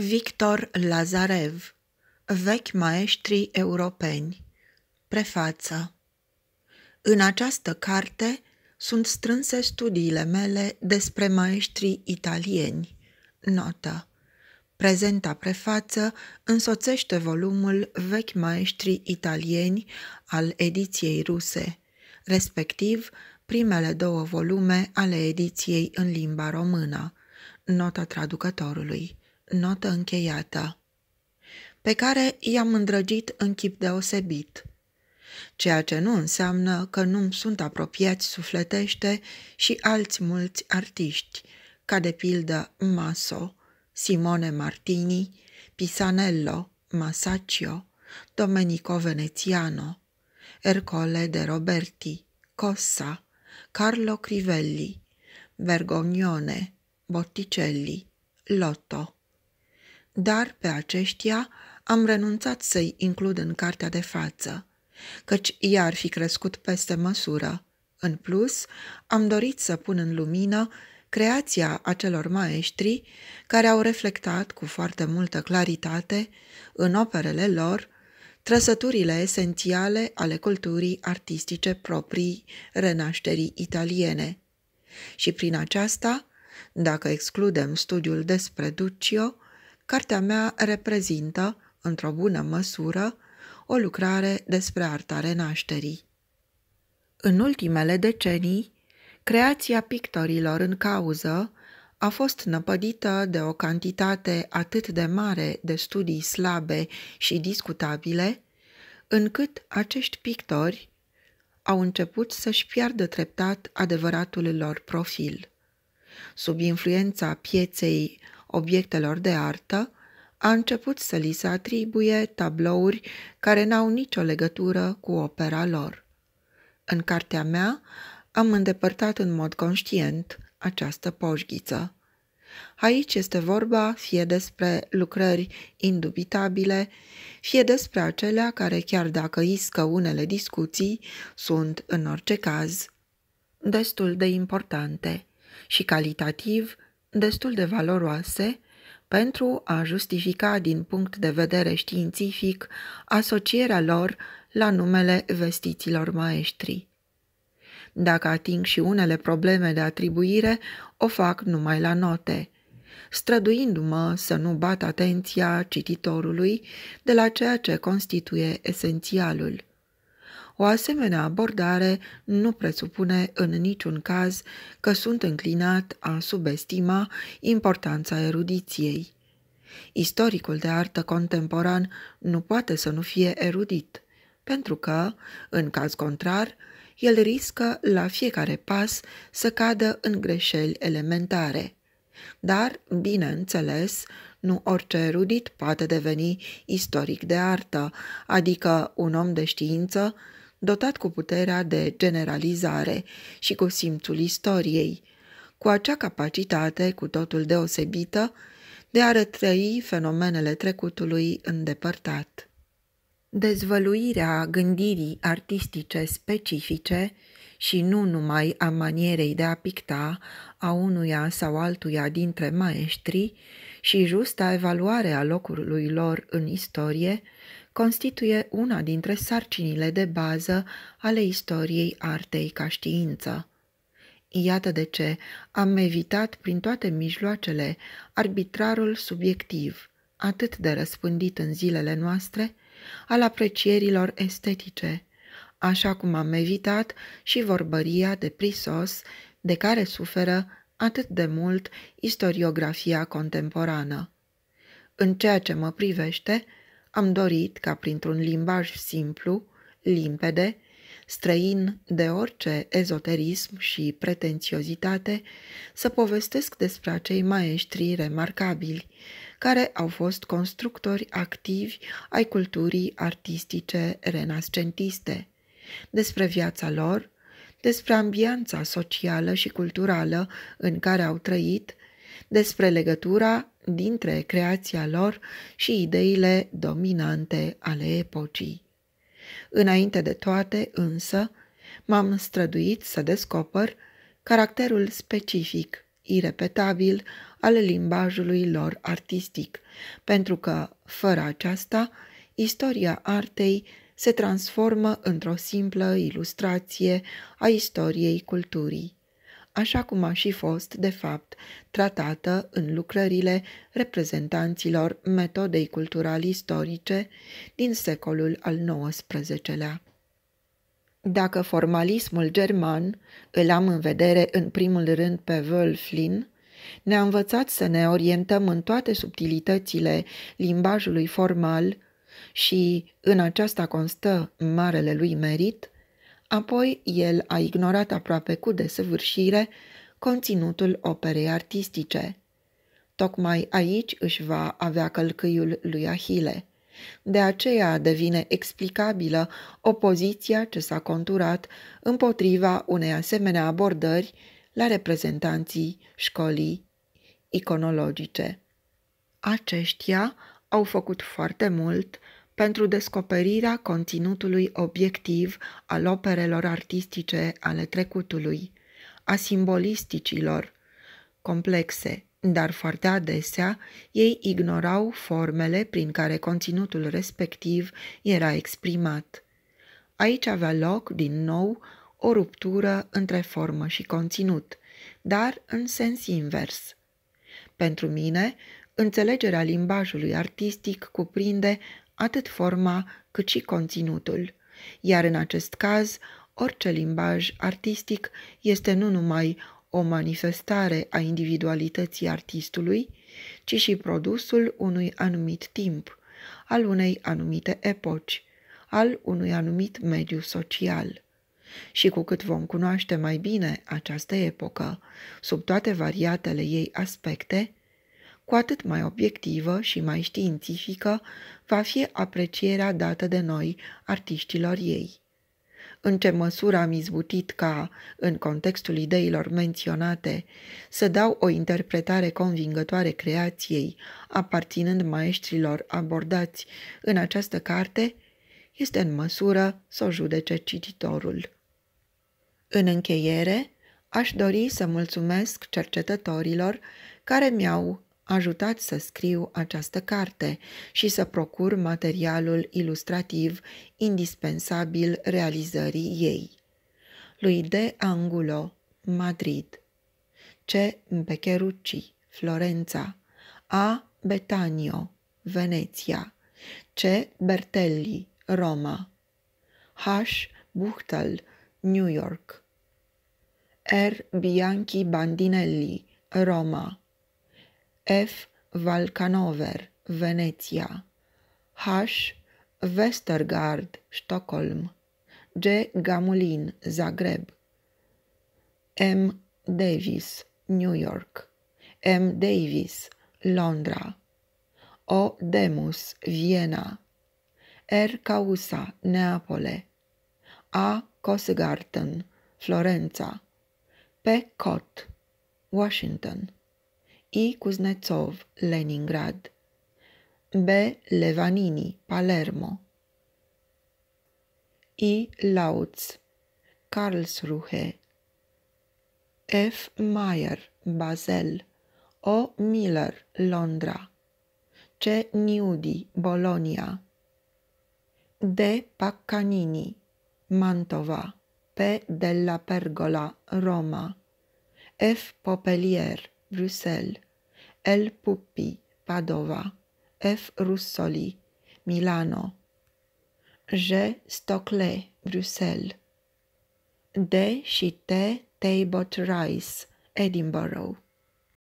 Victor Lazarev Vechi maestri europeni Prefață În această carte sunt strânse studiile mele despre maestrii italieni. Nota Prezenta prefață însoțește volumul Vechi maestri italieni al ediției ruse, respectiv primele două volume ale ediției în limba română. Nota traducătorului notă încheiată, pe care i-am îndrăgit în chip deosebit, ceea ce nu înseamnă că nu sunt apropiați sufletește și alți mulți artiști, ca de pildă Maso, Simone Martini, Pisanello, Masaccio, Domenico Veneziano, Ercole de Roberti, Cossa, Carlo Crivelli, Bergognone, Botticelli, Lotto dar pe aceștia am renunțat să-i includ în cartea de față, căci ea ar fi crescut peste măsură. În plus, am dorit să pun în lumină creația acelor maestri care au reflectat cu foarte multă claritate în operele lor trăsăturile esențiale ale culturii artistice proprii renașterii italiene. Și prin aceasta, dacă excludem studiul despre Duccio, cartea mea reprezintă, într-o bună măsură, o lucrare despre arta renașterii. În ultimele decenii, creația pictorilor în cauză a fost năpădită de o cantitate atât de mare de studii slabe și discutabile, încât acești pictori au început să-și piardă treptat adevăratul lor profil. Sub influența pieței obiectelor de artă, a început să li se atribuie tablouri care n-au nicio legătură cu opera lor. În cartea mea am îndepărtat în mod conștient această poșghiță. Aici este vorba fie despre lucrări indubitabile, fie despre acelea care, chiar dacă iscă unele discuții, sunt, în orice caz, destul de importante și calitativ destul de valoroase pentru a justifica din punct de vedere științific asocierea lor la numele vestiților maestri. Dacă ating și unele probleme de atribuire, o fac numai la note, străduindu-mă să nu bat atenția cititorului de la ceea ce constituie esențialul. O asemenea abordare nu presupune în niciun caz că sunt înclinat a subestima importanța erudiției. Istoricul de artă contemporan nu poate să nu fie erudit, pentru că, în caz contrar, el riscă la fiecare pas să cadă în greșeli elementare. Dar, bineînțeles, nu orice erudit poate deveni istoric de artă, adică un om de știință dotat cu puterea de generalizare și cu simțul istoriei, cu acea capacitate cu totul deosebită de a retrăi fenomenele trecutului îndepărtat. Dezvăluirea gândirii artistice specifice și nu numai a manierei de a picta a unuia sau altuia dintre maestri și justa evaluare a locului lor în istorie constituie una dintre sarcinile de bază ale istoriei artei ca știință. Iată de ce am evitat prin toate mijloacele arbitrarul subiectiv, atât de răspândit în zilele noastre, al aprecierilor estetice, așa cum am evitat și vorbăria de prisos de care suferă atât de mult istoriografia contemporană. În ceea ce mă privește, am dorit ca printr-un limbaj simplu, limpede, străin de orice ezoterism și pretențiozitate, să povestesc despre acei maestri remarcabili, care au fost constructori activi ai culturii artistice renascentiste, despre viața lor, despre ambianța socială și culturală în care au trăit, despre legătura dintre creația lor și ideile dominante ale epocii. Înainte de toate, însă, m-am străduit să descoper caracterul specific, irepetabil, al limbajului lor artistic, pentru că, fără aceasta, istoria artei se transformă într-o simplă ilustrație a istoriei culturii așa cum a și fost, de fapt, tratată în lucrările reprezentanților metodei culturale istorice din secolul al XIX-lea. Dacă formalismul german îl am în vedere în primul rând pe Wölflin, ne-a învățat să ne orientăm în toate subtilitățile limbajului formal și în aceasta constă marele lui merit, Apoi el a ignorat aproape cu desăvârșire conținutul operei artistice. Tocmai aici își va avea călcâiul lui Ahile. De aceea devine explicabilă opoziția ce s-a conturat împotriva unei asemenea abordări la reprezentanții școlii iconologice. Aceștia au făcut foarte mult pentru descoperirea conținutului obiectiv al operelor artistice ale trecutului, a simbolisticilor complexe, dar foarte adesea ei ignorau formele prin care conținutul respectiv era exprimat. Aici avea loc, din nou, o ruptură între formă și conținut, dar în sens invers. Pentru mine, înțelegerea limbajului artistic cuprinde atât forma cât și conținutul, iar în acest caz, orice limbaj artistic este nu numai o manifestare a individualității artistului, ci și produsul unui anumit timp, al unei anumite epoci, al unui anumit mediu social. Și cu cât vom cunoaște mai bine această epocă, sub toate variatele ei aspecte, cu atât mai obiectivă și mai științifică va fi aprecierea dată de noi, artiștilor ei. În ce măsură am izbutit ca, în contextul ideilor menționate, să dau o interpretare convingătoare creației, aparținând maestrilor abordați în această carte, este în măsură să o judece cititorul. În încheiere, aș dori să mulțumesc cercetătorilor care mi-au ajutați să scriu această carte și să procur materialul ilustrativ indispensabil realizării ei. Lui De Angulo, Madrid C. Becherucci, Florența A. Betanio, Veneția C. Bertelli, Roma H. Buchtel, New York R. Bianchi Bandinelli, Roma F. Valkanover, Veneția. H. Westergaard, Stockholm. G. Gamulin, Zagreb. M. Davis, New York. M. Davis, Londra. O. Demus, Viena. R. Causa, Neapole. A. Cosgarten, Florența. P. Cott, Washington. I. Kuznetsov, Leningrad B. Levanini, Palermo I. Lautz, Karlsruhe F. Meyer, Basel O. Miller, Londra C. Niudi, Bologna D. Paccanini, Mantova P. Della Pergola, Roma F. Popelier, Bruxelles, L. Pupi, Padova, F. Russoli, Milano, J. Stockley, Bruxelles, D și T. Tabot Rice, Edinburgh.